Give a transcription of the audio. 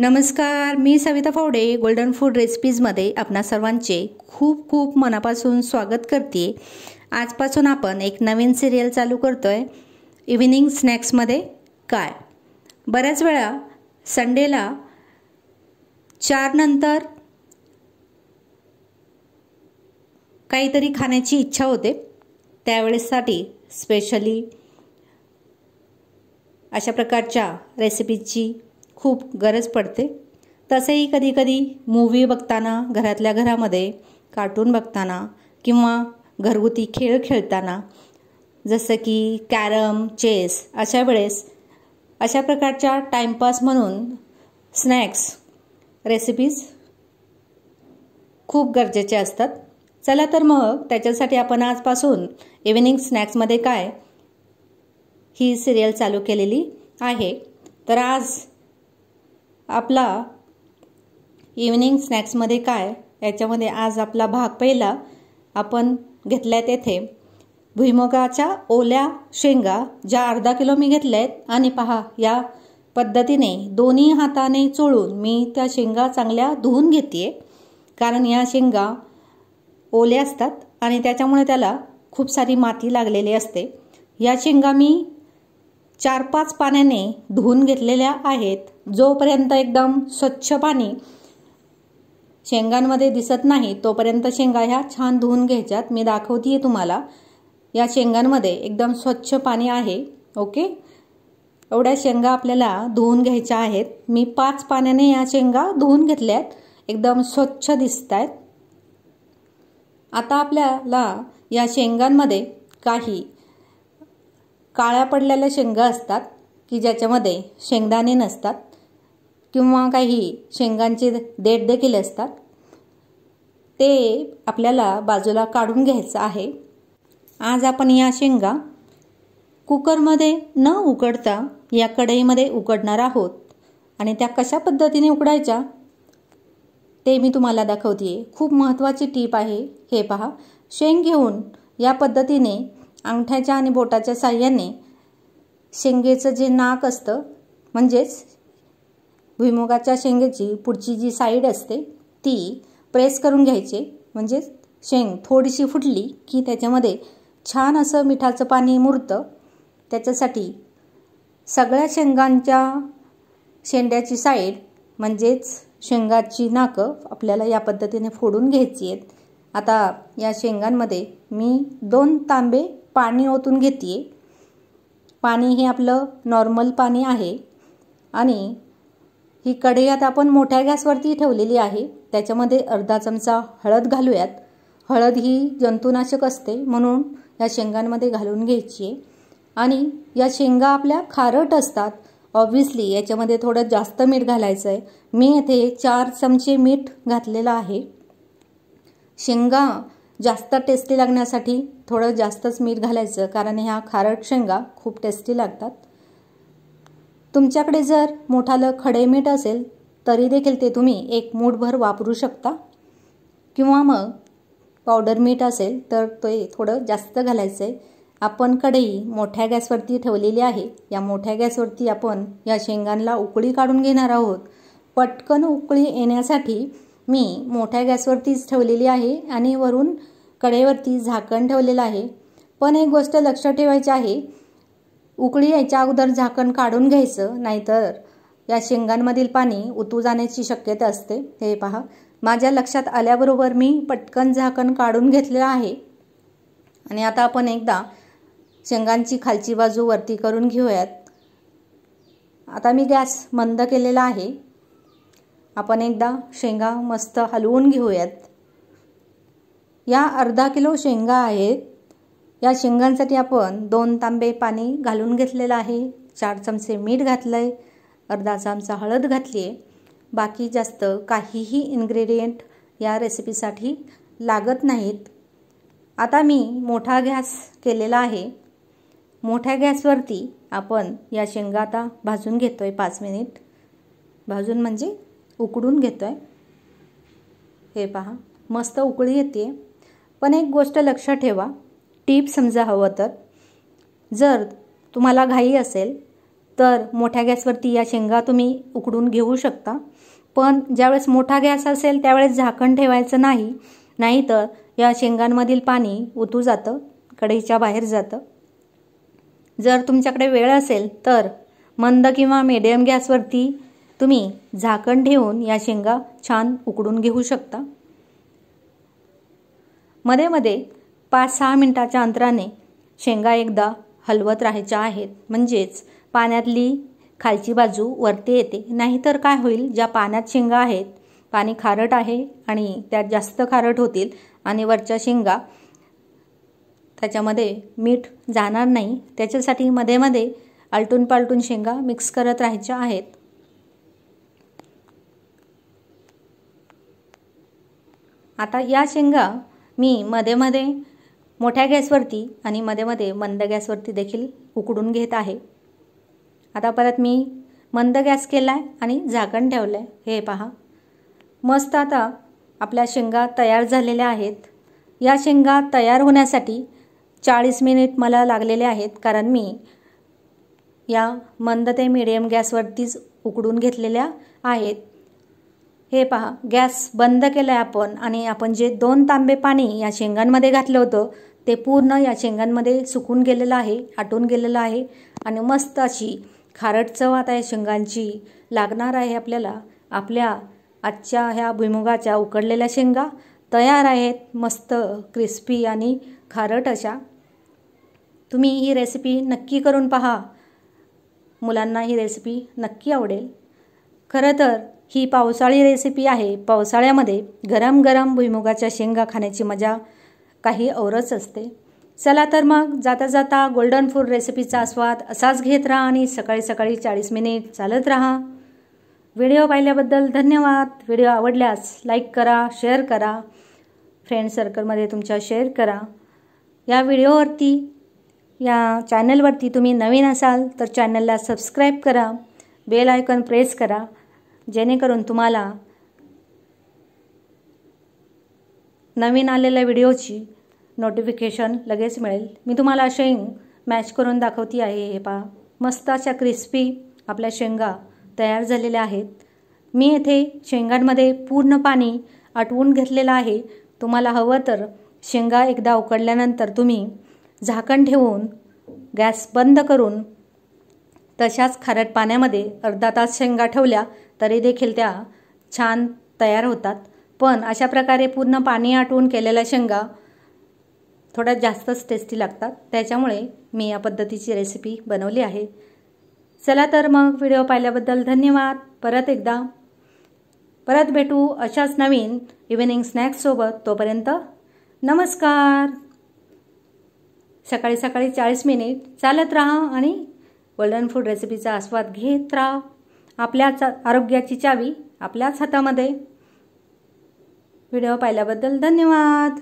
नमस्कार मी सविता फावडे golden food रेसिपीजमध्ये आपणा सर्वांचे खूप खूप मनापासून स्वागत करते आजपासून आपण एक नवीन सिरियल चालू करतो आहे इव्हिनिंग स्नॅक्समध्ये काय बऱ्याच वेळा संडेला चारनंतर काहीतरी खाण्याची इच्छा होते त्यावेळेसाठी स्पेशली अशा प्रकारच्या रेसिपीजची खूप गरज पडते तसेही कधीकधी मूवी बघताना घरातल्या घरामध्ये कार्टून बघताना किंवा घरगुती खेळ खेळताना जसं की कॅरम चेस अशा वेळेस अशा प्रकारच्या टाईमपास म्हणून स्नॅक्स रेसिपीज खूप गरजेचे असतात चला तर मग त्याच्यासाठी आपण आजपासून इव्हिनिंग स्नॅक्समध्ये काय ही सिरियल चालू केलेली आहे तर आज आपला इव्हनिंग स्नॅक्समध्ये काय याच्यामध्ये आज आपला भाग पहिला आपण घेतला आहे तेथे भुईमुगाच्या ओल्या शेंगा ज्या अर्धा किलो मी घेतल्या आहेत आणि पहा या पद्धतीने दोन्ही हाताने चोळून मी त्या शेंगा चांगल्या धुवून घेते कारण या शेंगा ओल्या असतात आणि त्याच्यामुळे त्याला खूप सारी माती लागलेली असते या शेंगा मी चार पाच पाण्याने धुवून घेतलेल्या आहेत जोपर्यंत एकदम स्वच्छ पाणी शेंगांमध्ये दिसत नाही तोपर्यंत शेंगा ह्या छान धुवून घ्यायच्यात मी दाखवते तुम्हाला या शेंगांमध्ये एकदम स्वच्छ पाणी आहे ओके एवढ्या शेंगा आपल्याला धुवून घ्यायच्या आहेत मी पाच पाण्याने या शेंगा धुवून घेतल्यात एकदम स्वच्छ दिसत आहेत आता आपल्याला या शेंगांमध्ये काही काळ्या पडलेल्या शेंगा असतात की ज्याच्यामध्ये शेंगदाणे नसतात किंवा काही शेंगांचे देठ देखील असतात ते आपल्याला बाजूला काढून घ्यायचं आहे आज आपण या शेंगा कुकरमध्ये न उकडता या कढईमध्ये उकडणार आहोत आणि त्या कशा पद्धतीने उकडायच्या ते मी तुम्हाला दाखवते खूप महत्त्वाची टीप आहे हे पहा शेंग घेऊन या पद्धतीने अंगठ्याच्या आणि बोटाच्या साह्याने शेंगेचं जे नाक असतं म्हणजेच भुईमुगाच्या शेंगेची पुढची जी साईड असते ती प्रेस करून घ्यायची म्हणजे शेंग थोडीशी फुटली की त्याच्यामध्ये छान असं मिठाचं पाणी मुरतं त्याच्यासाठी सगळ्या शेंगांच्या शेंड्याची साईड म्हणजेच शेंगाची नाकं आपल्याला या पद्धतीने फोडून घ्यायची आहेत आता या शेंगांमध्ये मी दोन तांबे पाणी ओतून घेते पाणी हे आपलं नॉर्मल पाणी आहे आणि ही कढई आता आपण मोठ्या गॅसवरती ठेवलेली आहे त्याच्यामध्ये अर्धा चमचा हळद घालूयात हळद ही जंतुनाशक असते म्हणून या शेंगांमध्ये घालून घ्यायची आहे आणि या शेंगा आपल्या खारट असतात ऑब्व्हियसली याच्यामध्ये थोडं जास्त मीठ घालायचं आहे मी येथे चार चमचे मीठ घातलेलं आहे शेंगा जास्त टेस्टी लागण्यासाठी थोडं जास्तच मीठ घालायचं कारण ह्या खारट शेंगा खूप टेस्टी लागतात तुमच्याकडे जर मोठालं खडेमीठ असेल तरी देखील ते तुम्ही एक मूठभर वापरू शकता किंवा मग पावडर मीठ असेल तर ते थोडं जास्त घालायचं आहे आपण कढई मोठ्या गॅसवरती ठेवलेली आहे या मोठ्या गॅसवरती आपण या शेंगांना उकळी काढून घेणार आहोत पटकन उकळी येण्यासाठी मी मोठ्या गॅसवरतीच ठेवलेली आहे आणि वरून कढईवरती झाकण ठेवलेलं आहे पण एक गोष्ट लक्षात ठेवायची आहे उकळी यायच्या अगोदर झाकण काढून घ्यायचं नाहीतर या शेंगांमधील पाणी उतू जाण्याची शक्यता असते हे पहा माझ्या लक्षात आल्याबरोबर मी पटकन झाकण काढून घेतलेलं आहे आणि आता आपण एकदा शेंगांची खालची बाजू वरती करून घेऊयात आता मी गॅस मंद केलेला आहे आपण एकदा शेंगा मस्त हलवून घेऊयात या अर्धा किलो शेंगा आहेत या शेंगांसाठी आपण दोन तांबे पाणी घालून घेतलेलं आहे चार चमचे मीठ घातलं आहे अर्धा चमचा हळद घातली आहे बाकी जास्त काहीही इन्ग्रेडियंट या रेसिपीसाठी लागत नाहीत आता मी मोठा गॅस केलेला आहे मोठ्या गॅसवरती आपण या शेंगा आता भाजून घेतो आहे पाच मिनिट भाजून म्हणजे उकडून घेतो आहे हे पहा मस्त उकळी येते पण एक गोष्ट लक्षात ठेवा टीप समजा हवं तर जर तुम्हाला घाई असेल तर मोठ्या गॅसवरती या शेंगा तुम्ही उकडून घेऊ शकता पण ज्यावेळेस मोठा गॅस असेल त्यावेळेस झाकण ठेवायचं नाही तर या शेंगांमधील पाणी उतू जातं कढईच्या बाहेर जातं जर तुमच्याकडे वेळ असेल तर मंद किंवा मिडियम गॅसवरती तुम्ही झाकण ठेवून या शेंगा छान उकडून घेऊ शकता मध्ये मध्ये पाच सहा मिनटाच्या अंतराने शेंगा एकदा हलवत राहायच्या आहेत म्हणजेच पाण्यातली खालची बाजू वरती येते नाहीतर काय होईल ज्या पाण्यात शेंगा आहेत पाणी खारट आहे आणि त्यात जास्त खारट होतील आणि वरच्या शेंगा त्याच्यामध्ये मीठ जाणार नाही त्याच्यासाठी मध्ये मध्ये आलटून पालटून शेंगा मिक्स करत राहायच्या आहेत आता या शेंगा मी मध्ये मध्ये मोठ्या गॅसवरती आणि मध्ये मध्ये मंद गॅसवरती देखील उकडून घेत आहे आता परत मी मंद गॅस केला आहे आणि झाकण ठेवलं आहे हे पहा मस्त आता आपल्या शेंगा तयार झालेल्या आहेत या शेंगा तयार होण्यासाठी चाळीस मिनिट मला लागलेले आहेत कारण मी या मंद ते मिडियम गॅसवरतीच उकडून घेतलेल्या आहेत हे पहा गॅस बंद केलं आहे आपण आणि आपण जे दोन तांबे पाणी या शेंगांमध्ये घातलं होतं ते पूर्ण या शेंगांमध्ये सुकून गेलेलं आहे आटून गेलेलं आहे आणि मस्त अशी खारट चव आता या शेंगांची लागणार आहे आपल्याला आपल्या आजच्या ह्या भुईमुगाच्या उकडलेल्या शेंगा तयार आहेत मस्त क्रिस्पी आणि खारट अशा तुम्ही ही रेसिपी नक्की करून पहा मुलांना ही रेसिपी नक्की आवडेल खरं तर ही पावसाळी रेसिपी आहे पावसाळ्यामध्ये गरम गरम भुईमुगाच्या शेंगा खाण्याची मजा काही औरच असते चला तर मग जाता जाता गोल्डन फूड रेसिपीचा आस्वाद असाच घेत राहा आणि सकाळी सकाळी चाळीस मिनिट चालत राहा व्हिडिओ पाहिल्याबद्दल धन्यवाद व्हिडिओ आवडल्यास लाईक करा शेअर करा फ्रेंड सर्कलमध्ये तुमच्या शेअर करा या व्हिडिओवरती या चॅनलवरती तुम्ही नवीन असाल तर चॅनलला सबस्क्राईब करा बेल आयकॉन प्रेस करा जेणेकरून तुम्हाला नवीन आलेल्या व्हिडिओची नोटिफिकेशन लगेच मिळेल मी तुम्हाला शेंग मॅच करून दाखवती आहे हे पहा मस्त अशा क्रिस्पी आपल्या शेंगा तयार झालेल्या आहेत मी येथे शेंगांमध्ये पूर्ण पाणी आटवून घेतलेलं आहे तुम्हाला हवं तर शेंगा एकदा उकडल्यानंतर तुम्ही झाकण ठेवून गॅस बंद करून तशाच खारट पाण्यामध्ये अर्धा तास शेंगा ठेवल्या तरी देखील त्या छान तयार होतात पण अशा प्रकारे पूर्ण पाणी आटवून केलेल्या शेंगा थोड्या जास्तच टेस्टी लागतात त्याच्यामुळे मी या पद्धतीची रेसिपी बनवली आहे चला तर मग व्हिडिओ पाहिल्याबद्दल धन्यवाद परत एकदा परत भेटू अशाच नवीन इव्हनिंग स्नॅक्ससोबत तोपर्यंत नमस्कार सकाळी सकाळी चाळीस मिनिट चालत राहा आणि गोल्डन फूड रेसिपीचा आस्वाद घेत राहा आपल्याच आरोग्याची चावी आपल्याच हातामध्ये व्हिडिओ पाहिल्याबद्दल धन्यवाद